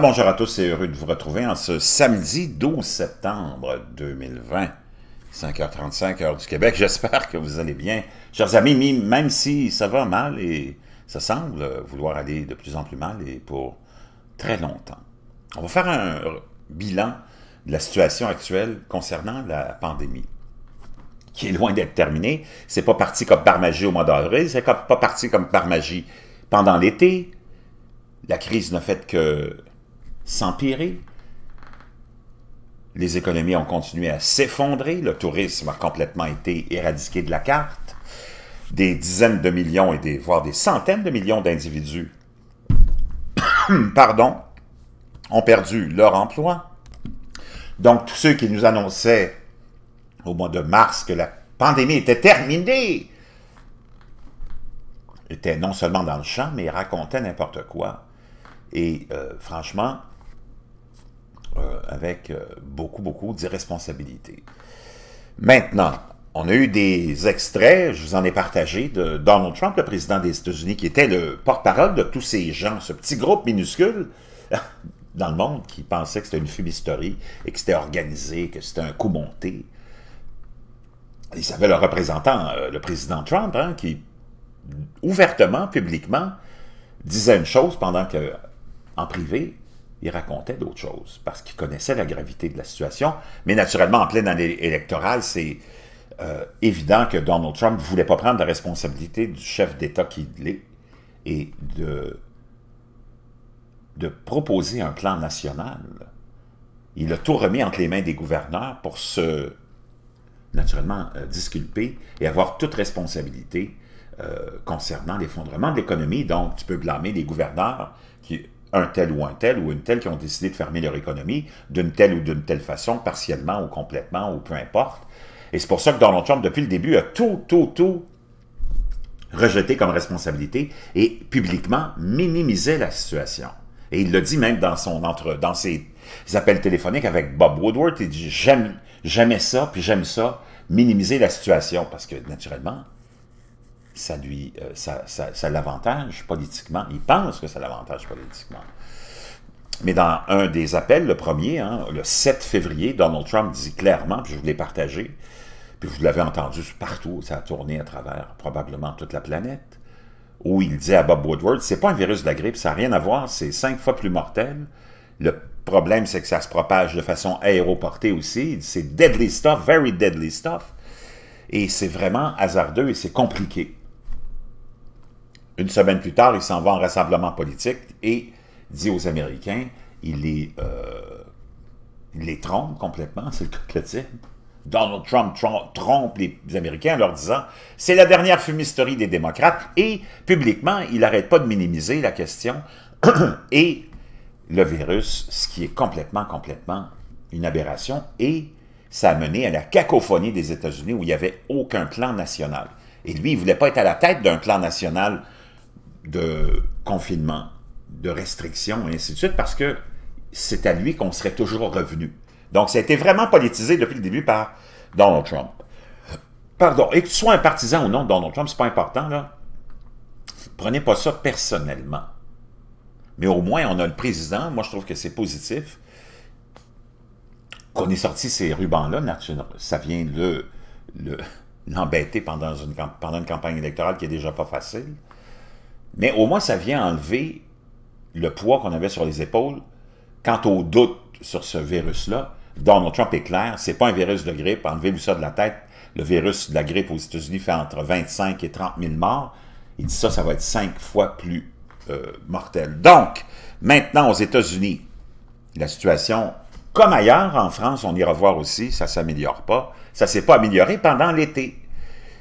bonjour à tous et heureux de vous retrouver en ce samedi 12 septembre 2020, 5h35, heure du Québec. J'espère que vous allez bien. Chers amis, même si ça va mal et ça semble vouloir aller de plus en plus mal et pour très longtemps, on va faire un bilan de la situation actuelle concernant la pandémie qui est loin d'être terminée. C'est pas parti comme par magie au mois d'avril, c'est pas parti comme par magie pendant l'été. La crise n'a fait que s'empirer. Les économies ont continué à s'effondrer. Le tourisme a complètement été éradiqué de la carte. Des dizaines de millions et des, voire des centaines de millions d'individus pardon, ont perdu leur emploi. Donc, tous ceux qui nous annonçaient au mois de mars que la pandémie était terminée étaient non seulement dans le champ, mais racontaient n'importe quoi. Et euh, franchement, avec euh, beaucoup, beaucoup d'irresponsabilité. Maintenant, on a eu des extraits, je vous en ai partagé, de Donald Trump, le président des États-Unis, qui était le porte-parole de tous ces gens, ce petit groupe minuscule dans le monde qui pensait que c'était une fumisterie et que c'était organisé, que c'était un coup monté. Il avait le représentant, euh, le président Trump, hein, qui ouvertement, publiquement, disait une chose pendant que, en privé, il racontait d'autres choses parce qu'il connaissait la gravité de la situation. Mais naturellement, en pleine année électorale, c'est euh, évident que Donald Trump ne voulait pas prendre la responsabilité du chef d'État qui est et de, de proposer un plan national. Il a tout remis entre les mains des gouverneurs pour se, naturellement, euh, disculper et avoir toute responsabilité euh, concernant l'effondrement de l'économie. Donc, tu peux blâmer les gouverneurs qui un tel ou un tel ou une telle qui ont décidé de fermer leur économie d'une telle ou d'une telle façon, partiellement ou complètement ou peu importe. Et c'est pour ça que Donald Trump, depuis le début, a tout, tout, tout rejeté comme responsabilité et publiquement minimisé la situation. Et il le dit même dans, son dans ses, appels téléphoniques avec Bob Woodward, il dit « j'aime jamais ça, puis j'aime ça, minimiser la situation », parce que naturellement, ça lui, euh, ça, l'avantage politiquement. Il pense que ça l'avantage politiquement. Mais dans un des appels, le premier, hein, le 7 février, Donald Trump dit clairement, puis je vous l'ai partagé, puis vous l'avez entendu partout, ça a tourné à travers probablement toute la planète, où il dit à Bob Woodward, c'est pas un virus de la grippe, ça n'a rien à voir, c'est cinq fois plus mortel. Le problème, c'est que ça se propage de façon aéroportée aussi. C'est deadly stuff, very deadly stuff. Et c'est vraiment hasardeux et c'est compliqué. Une semaine plus tard, il s'en va en rassemblement politique et dit aux Américains, il les, euh, les trompe complètement, c'est le cas Donald Trump trompe les Américains en leur disant « c'est la dernière fumisterie des démocrates » et publiquement, il n'arrête pas de minimiser la question et le virus, ce qui est complètement, complètement une aberration et ça a mené à la cacophonie des États-Unis où il n'y avait aucun plan national. Et lui, il ne voulait pas être à la tête d'un plan national de confinement, de restrictions, et ainsi de suite, parce que c'est à lui qu'on serait toujours revenu. Donc, ça a été vraiment politisé depuis le début par Donald Trump. Pardon, et que tu sois un partisan ou non de Donald Trump, c'est pas important, là. Prenez pas ça personnellement. Mais au moins, on a le président. Moi, je trouve que c'est positif qu'on ait sorti ces rubans-là. Ça vient l'embêter le, pendant, une, pendant une campagne électorale qui est déjà pas facile. Mais au moins, ça vient enlever le poids qu'on avait sur les épaules quant au doute sur ce virus-là. Donald Trump est clair, c'est pas un virus de grippe, enlevez-vous ça de la tête. Le virus de la grippe aux États-Unis fait entre 25 et 30 000 morts. Il dit ça, ça va être cinq fois plus euh, mortel. Donc, maintenant aux États-Unis, la situation, comme ailleurs en France, on ira voir aussi, ça s'améliore pas. Ça s'est pas amélioré pendant l'été.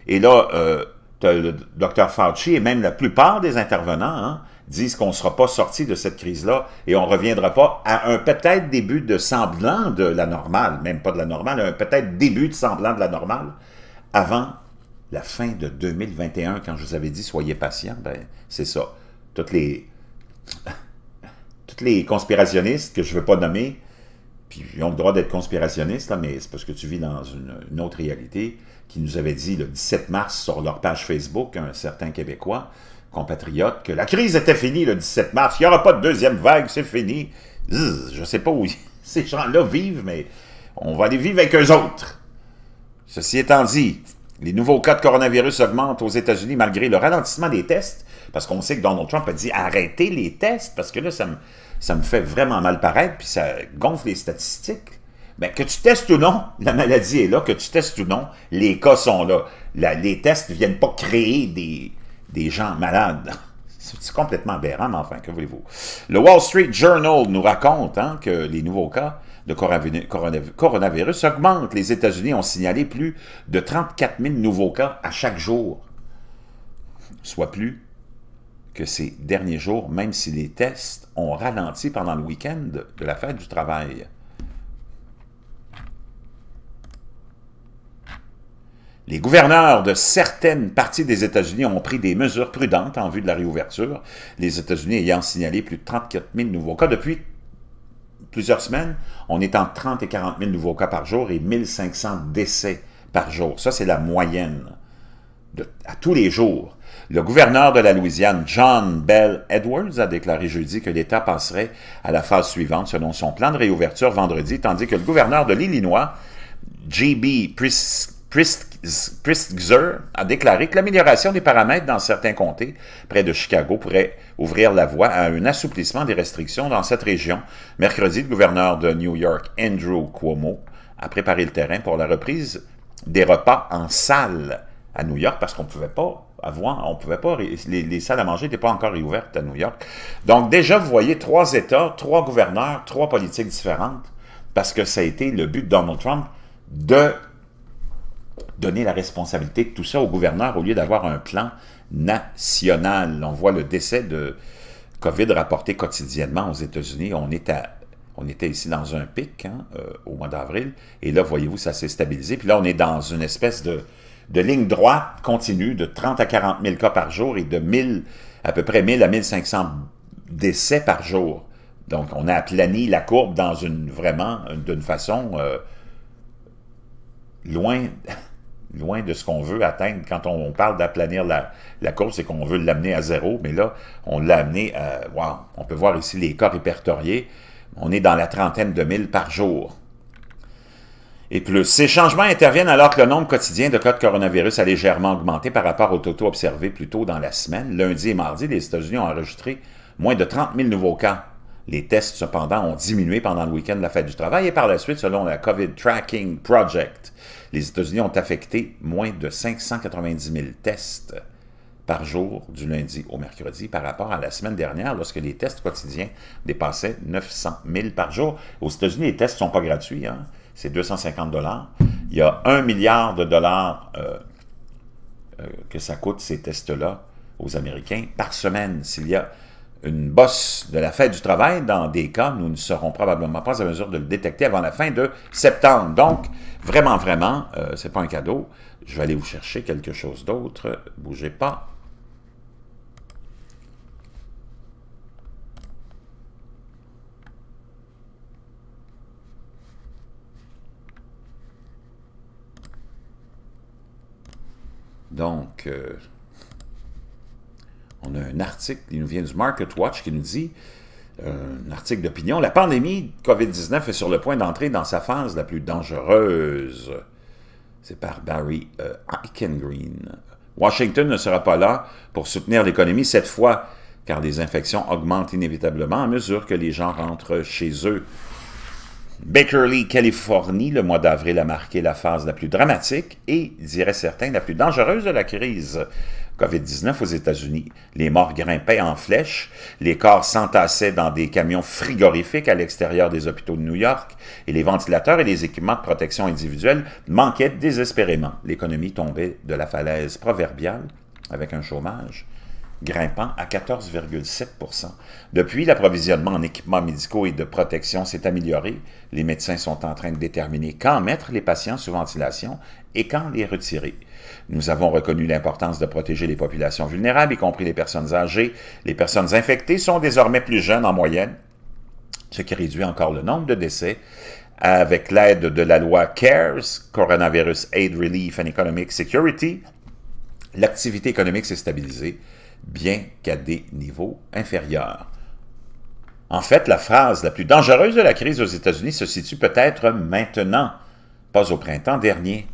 Et là, euh, le Dr Fauci et même la plupart des intervenants hein, disent qu'on ne sera pas sorti de cette crise-là et on ne reviendra pas à un peut-être début de semblant de la normale, même pas de la normale, un peut-être début de semblant de la normale avant la fin de 2021, quand je vous avais dit soyez patients, ben, c'est ça. Toutes les, toutes les conspirationnistes que je ne veux pas nommer puis ils ont le droit d'être conspirationnistes, mais c'est parce que tu vis dans une, autre réalité, qui nous avait dit le 17 mars sur leur page Facebook, un certain Québécois, compatriote, que la crise était finie le 17 mars, il n'y aura pas de deuxième vague, c'est fini. je ne sais pas où ces gens-là vivent, mais on va les vivre avec eux autres. Ceci étant dit, les nouveaux cas de coronavirus augmentent aux États-Unis malgré le ralentissement des tests, parce qu'on sait que Donald Trump a dit arrêtez les tests, parce que là, ça me ça me fait vraiment mal paraître, puis ça gonfle les statistiques. Mais que tu testes ou non, la maladie est là, que tu testes ou non, les cas sont là. les tests ne viennent pas créer des, des gens malades. C'est complètement aberrant, mais enfin, que voulez-vous? Le Wall Street Journal nous raconte hein, que les nouveaux cas de coronavirus augmentent. Les États-Unis ont signalé plus de 34 000 nouveaux cas à chaque jour, soit plus que ces derniers jours, même si les tests ont ralenti pendant le week-end de la fête du travail. Les gouverneurs de certaines parties des États-Unis ont pris des mesures prudentes en vue de la réouverture, les États-Unis ayant signalé plus de 34 000 nouveaux cas depuis plusieurs semaines. On est entre 30 et 40 000 nouveaux cas par jour et 500 décès par jour. Ça, c'est la moyenne à tous les jours. Le gouverneur de la Louisiane, John Bell Edwards, a déclaré jeudi que l'État passerait à la phase suivante selon son plan de réouverture vendredi, tandis que le gouverneur de l'Illinois, J.B. Pristxer, a déclaré que l'amélioration des paramètres dans certains comtés près de Chicago pourrait ouvrir la voie à un assouplissement des restrictions dans cette région. Mercredi, le gouverneur de New York, Andrew Cuomo, a préparé le terrain pour la reprise des repas en salle à New York parce qu'on ne pouvait pas avant, on pouvait pas. Les, salles à manger n'étaient pas encore réouvertes à New York. Donc, déjà, vous voyez, trois États, trois gouverneurs, trois politiques différentes, parce que ça a été le but de Donald Trump de donner la responsabilité de tout ça au gouverneur au lieu d'avoir un plan national. On voit le décès de COVID rapporté quotidiennement aux États-Unis. On est à on était ici dans un pic hein, euh, au mois d'avril, et là, voyez-vous, ça s'est stabilisé. Puis là, on est dans une espèce de, de ligne droite continue de 30 à 40 000 cas par jour et de 1000, à peu près 1000 à 1500 décès par jour. Donc, on a aplani la courbe dans une, vraiment, d'une façon euh, loin, loin de ce qu'on veut atteindre. Quand on, parle d'aplanir la, courbe, c'est qu'on veut l'amener à zéro, mais là, on l'a amené à, on peut voir ici les cas répertoriés, on est dans la trentaine de mille par jour et plus. Ces changements interviennent alors que le nombre quotidien de cas de coronavirus a légèrement augmenté par rapport au totaux observé plus tôt dans la semaine. Lundi et mardi, les États-Unis ont enregistré moins de 30 000 nouveaux cas. Les tests, cependant, ont diminué pendant le week-end de la fête du travail et par la suite, selon la COVID Tracking Project, les États-Unis ont affecté moins de 590 000 tests par jour du lundi au mercredi par rapport à la semaine dernière lorsque les tests quotidiens dépassaient 900 000 par jour. Aux États-Unis, les tests ne sont pas gratuits. Hein? c'est 250 dollars. Il y a 1 milliard de dollars euh, euh, que ça coûte ces tests-là aux Américains par semaine. S'il y a une bosse de la fête du travail, dans des cas, nous ne serons probablement pas à mesure de le détecter avant la fin de septembre. Donc, vraiment, vraiment, ce euh, c'est pas un cadeau. Je vais aller vous chercher quelque chose d'autre. Bougez pas. Donc, euh, on a un article qui nous vient du Market Watch qui nous dit, euh, un article d'opinion, la pandémie COVID-19 est sur le point d'entrer dans sa phase la plus dangereuse. C'est par Barry euh, Eichengreen. Washington ne sera pas là pour soutenir l'économie cette fois, car les infections augmentent inévitablement à mesure que les gens rentrent chez eux. Bakerly, Californie, le mois d'avril a marqué la phase la plus dramatique et, dirait certains, la plus dangereuse de la crise COVID-19 aux États-Unis. Les morts grimpaient en flèche, les corps s'entassaient dans des camions frigorifiques à l'extérieur des hôpitaux de New York et les ventilateurs et les équipements de protection individuelle manquaient désespérément. L'économie tombait de la falaise proverbiale avec un chômage grimpant à 14,7 Depuis, l'approvisionnement en équipements médicaux et de protection s'est amélioré. Les médecins sont en train de déterminer quand mettre les patients sous ventilation et quand les retirer. Nous avons reconnu l'importance de protéger les populations vulnérables, y compris les personnes âgées. Les personnes infectées sont désormais plus jeunes en moyenne, ce qui réduit encore le nombre de décès avec l'aide de la loi CARES, Coronavirus Aid Relief and Economic Security, l'activité économique s'est stabilisée bien qu'à des niveaux inférieurs. En fait, la phase la plus dangereuse de la crise aux États-Unis se situe peut-être maintenant, pas au printemps dernier.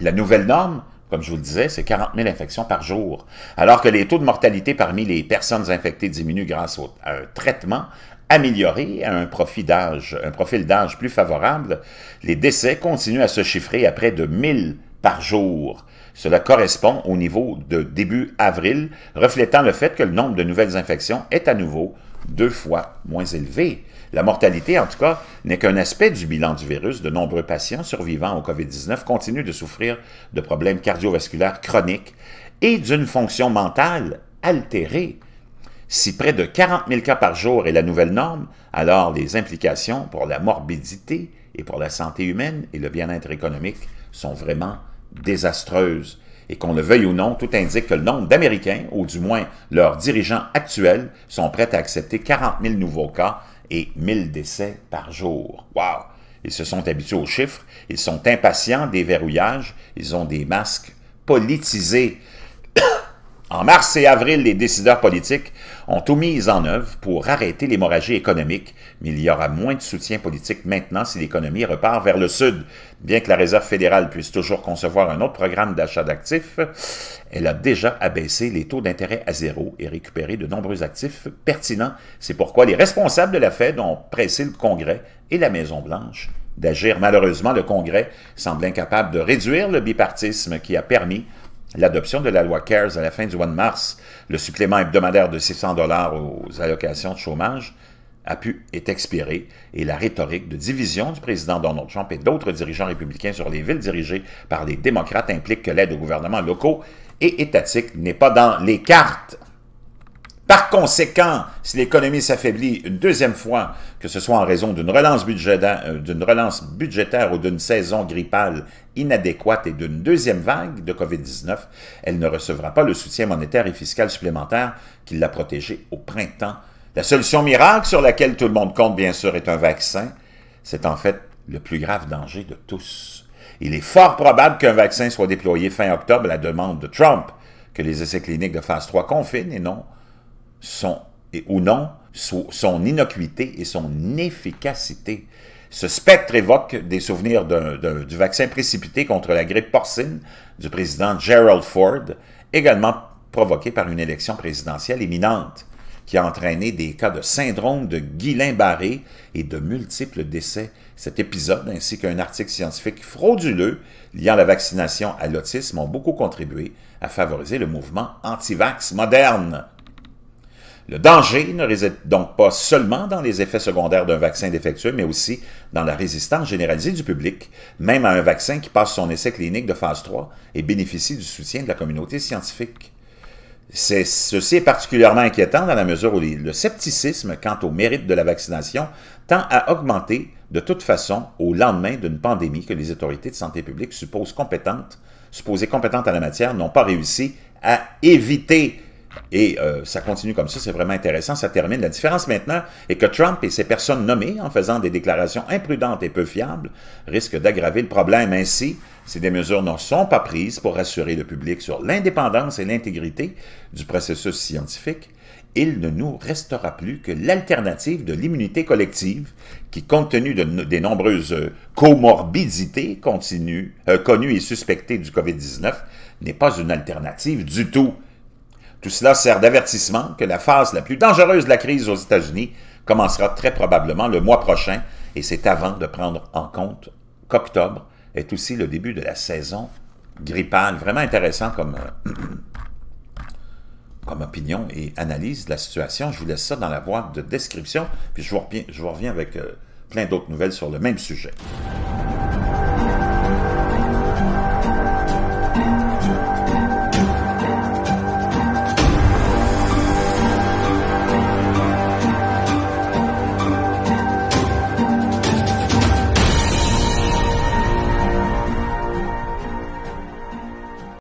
La nouvelle norme, comme je vous le disais, c'est 40 000 infections par jour, alors que les taux de mortalité parmi les personnes infectées diminuent grâce à un traitement amélioré à un profil d'âge, un profil d'âge plus favorable. Les décès continuent à se chiffrer à près de 1000 par jour. Cela correspond au niveau de début avril, reflétant le fait que le nombre de nouvelles infections est à nouveau deux fois moins élevé. La mortalité, en tout cas, n'est qu'un aspect du bilan du virus. De nombreux patients survivants au COVID-19 continuent de souffrir de problèmes cardiovasculaires chroniques et d'une fonction mentale altérée. Si près de 40 000 cas par jour est la nouvelle norme, alors les implications pour la morbidité et pour la santé humaine et le bien-être économique sont vraiment désastreuses. Et qu'on le veuille ou non, tout indique que le nombre d'Américains, ou du moins leurs dirigeants actuels, sont prêts à accepter 40 000 nouveaux cas et 1 000 décès par jour. Wow! Ils se sont habitués aux chiffres, ils sont impatients des verrouillages, ils ont des masques politisés. En mars et avril, les décideurs politiques ont tout mis en œuvre pour arrêter l'hémorragie économique, mais il y aura moins de soutien politique maintenant si l'économie repart vers le sud. Bien que la Réserve fédérale puisse toujours concevoir un autre programme d'achat d'actifs, elle a déjà abaissé les taux d'intérêt à zéro et récupéré de nombreux actifs pertinents. C'est pourquoi les responsables de la Fed ont pressé le Congrès et la Maison-Blanche d'agir. Malheureusement, le Congrès semble incapable de réduire le bipartisme qui a permis l'adoption de la loi CARES à la fin du mois de mars, le supplément hebdomadaire de 600 dollars aux allocations de chômage, a pu être expiré et la rhétorique de division du président Donald Trump et d'autres dirigeants républicains sur les villes dirigées par les démocrates implique que l'aide aux gouvernements locaux et étatiques n'est pas dans les cartes. Par conséquent, si l'économie s'affaiblit une deuxième fois, que ce soit en raison d'une relance, euh, budgétaire, ou d'une saison grippale inadéquate et d'une deuxième vague de COVID-19, elle ne recevra pas le soutien monétaire et fiscal supplémentaire qui l'a protégée au printemps. La solution miracle sur laquelle tout le monde compte, bien sûr, est un vaccin. C'est en fait le plus grave danger de tous. Il est fort probable qu'un vaccin soit déployé fin octobre à la demande de Trump, que les essais cliniques de phase 3 confinent et non son, et, ou non son innocuité et son efficacité. Ce spectre évoque des souvenirs du vaccin précipité contre la grippe porcine du président Gerald Ford, également provoqué par une élection présidentielle imminente, qui a entraîné des cas de syndrome de Guillain-Barré et de multiples décès. Cet épisode, ainsi qu'un article scientifique frauduleux liant la vaccination à l'autisme, ont beaucoup contribué à favoriser le mouvement anti-vax moderne. Le danger ne réside donc pas seulement dans les effets secondaires d'un vaccin défectueux, mais aussi dans la résistance généralisée du public, même à un vaccin qui passe son essai clinique de phase 3 et bénéficie du soutien de la communauté scientifique. ceci est particulièrement inquiétant dans la mesure où le scepticisme quant au mérite de la vaccination tend à augmenter de toute façon au lendemain d'une pandémie que les autorités de santé publique compétentes, supposées compétentes à la matière n'ont pas réussi à éviter et euh, ça continue comme ça, c'est vraiment intéressant, ça termine. La différence maintenant est que Trump et ses personnes nommées, en faisant des déclarations imprudentes et peu fiables, risquent d'aggraver le problème. Ainsi, si des mesures ne sont pas prises pour rassurer le public sur l'indépendance et l'intégrité du processus scientifique, il ne nous restera plus que l'alternative de l'immunité collective qui, compte tenu des nombreuses euh, comorbidités euh, connues et suspectées du COVID-19, n'est pas une alternative du tout. Tout cela sert d'avertissement que la phase la plus dangereuse de la crise aux États-Unis commencera très probablement le mois prochain, et c'est avant de prendre en compte qu'octobre est aussi le début de la saison grippale. Vraiment intéressant comme, euh, comme opinion et analyse de la situation. Je vous laisse ça dans la boîte de description, puis je vous reviens, avec euh, plein d'autres nouvelles sur le même sujet.